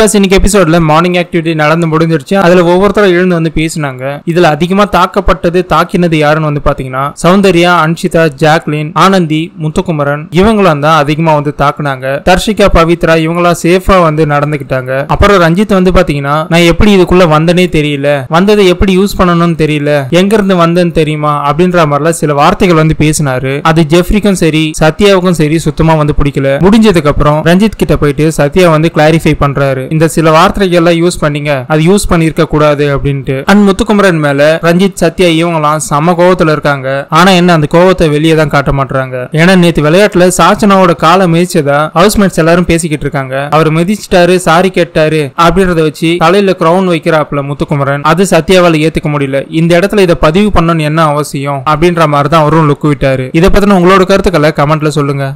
பிளாஸ் இன்னைக்கு எபிசோட்ல morning activity நடந்து முடிஞ்சிருச்சு அதுல ஒவ்வொருத்தரும் எழுந்து வந்து பேசினாங்க இதுல அதிகமா தாக்கப்பட்டது தாக்கினது யாருன்னு வந்து பாத்தீங்கன்னா சௌந்தர்யா அன்ஷிதா ஜாக்லின் ஆனந்தி முத்துக்குமரன் இவங்களும் தான் அதிகமா வந்து தாக்குனாங்க தர்ஷிகா பவித்ரா இவங்களா சேஃபா வந்து நடந்துகிட்டாங்க அப்புறம் ரஞ்சித் வந்து பாத்தீங்கன்னா நான் எப்படி இதுக்குள்ள வந்தனே தெரியல வந்ததை எப்படி யூஸ் பண்ணணும்னு தெரியல எங்க இருந்து வந்தேன்னு தெரியுமா அப்படின்ற மாதிரிலாம் சில வார்த்தைகள் வந்து பேசினாரு அது ஜெஃப்ரிக்கும் சரி சத்யாவுக்கும் சரி சுத்தமா வந்து பிடிக்கல முடிஞ்சதுக்கு அப்புறம் ரஞ்சித் கிட்ட போயிட்டு சத்யா வந்து கிளாரிஃபை பண்றாரு இந்த சில வார்த்தைகள்லாம் யூஸ் பண்ணீங்க அது யூஸ் பண்ணிருக்க கூடாது அப்படின்ட்டு அண்ட் முத்துக்குமரன் மேல ரஞ்சித் சத்யா எல்லாம் சம கோபத்துல இருக்காங்க ஆனா என்ன அந்த கோவத்தை வெளியே தான் காட்ட மாட்டாங்க ஏன்னா நேத்து விளையாட்டுல சாச்சனாவோட காலை மிதிச்சதா ஹவுஸ்மேட்ஸ் எல்லாரும் பேசிக்கிட்டு இருக்காங்க அவர் மிதிச்சிட்டாரு சாரி கேட்டாரு அப்படின்றத வச்சு தலையில கிரௌன் வைக்கிறாப்ல முத்துக்குமரன் அது சத்யாவால ஏத்துக்க முடியல இந்த இடத்துல இதை பதிவு பண்ணணும்னு என்ன அவசியம் அப்படின்ற மாதிரி தான் அவரும் லுக்கு விட்டாரு இதை பத்தின உங்களோட கருத்துக்களை கமெண்ட்ல சொல்லுங்க